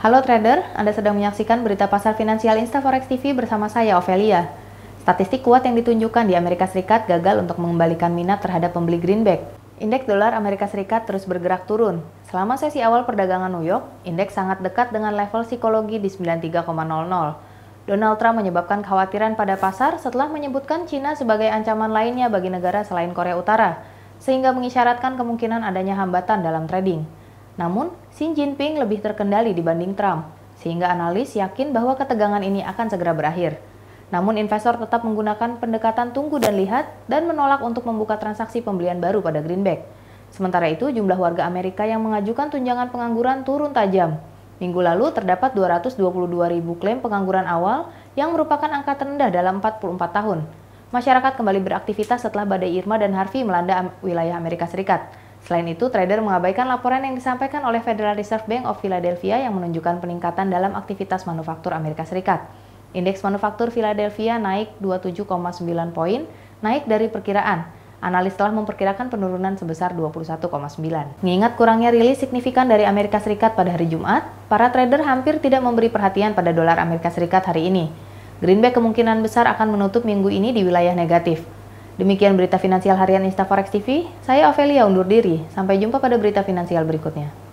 Halo trader, Anda sedang menyaksikan berita pasar finansial InstaForex TV bersama saya Ovelia. Statistik kuat yang ditunjukkan di Amerika Serikat gagal untuk mengembalikan minat terhadap pembeli greenback. Indeks dolar Amerika Serikat terus bergerak turun. Selama sesi awal perdagangan New York, indeks sangat dekat dengan level psikologi di 93,00. Donald Trump menyebabkan khawatiran pada pasar setelah menyebutkan China sebagai ancaman lainnya bagi negara selain Korea Utara, sehingga mengisyaratkan kemungkinan adanya hambatan dalam trading. Namun, Xi Jinping lebih terkendali dibanding Trump, sehingga analis yakin bahwa ketegangan ini akan segera berakhir. Namun investor tetap menggunakan pendekatan tunggu dan lihat dan menolak untuk membuka transaksi pembelian baru pada greenback. Sementara itu, jumlah warga Amerika yang mengajukan tunjangan pengangguran turun tajam. Minggu lalu terdapat 222 ribu klaim pengangguran awal yang merupakan angka terendah dalam 44 tahun. Masyarakat kembali beraktivitas setelah badai Irma dan Harvey melanda wilayah Amerika Serikat. Selain itu, trader mengabaikan laporan yang disampaikan oleh Federal Reserve Bank of Philadelphia yang menunjukkan peningkatan dalam aktivitas manufaktur Amerika Serikat. Indeks manufaktur Philadelphia naik 27,9 poin, naik dari perkiraan. Analis telah memperkirakan penurunan sebesar 21,9. Mengingat kurangnya rilis signifikan dari Amerika Serikat pada hari Jumat, para trader hampir tidak memberi perhatian pada dolar Amerika Serikat hari ini. Greenback kemungkinan besar akan menutup minggu ini di wilayah negatif. Demikian berita finansial harian InstaForex TV. Saya Ovelia undur diri. Sampai jumpa pada berita finansial berikutnya.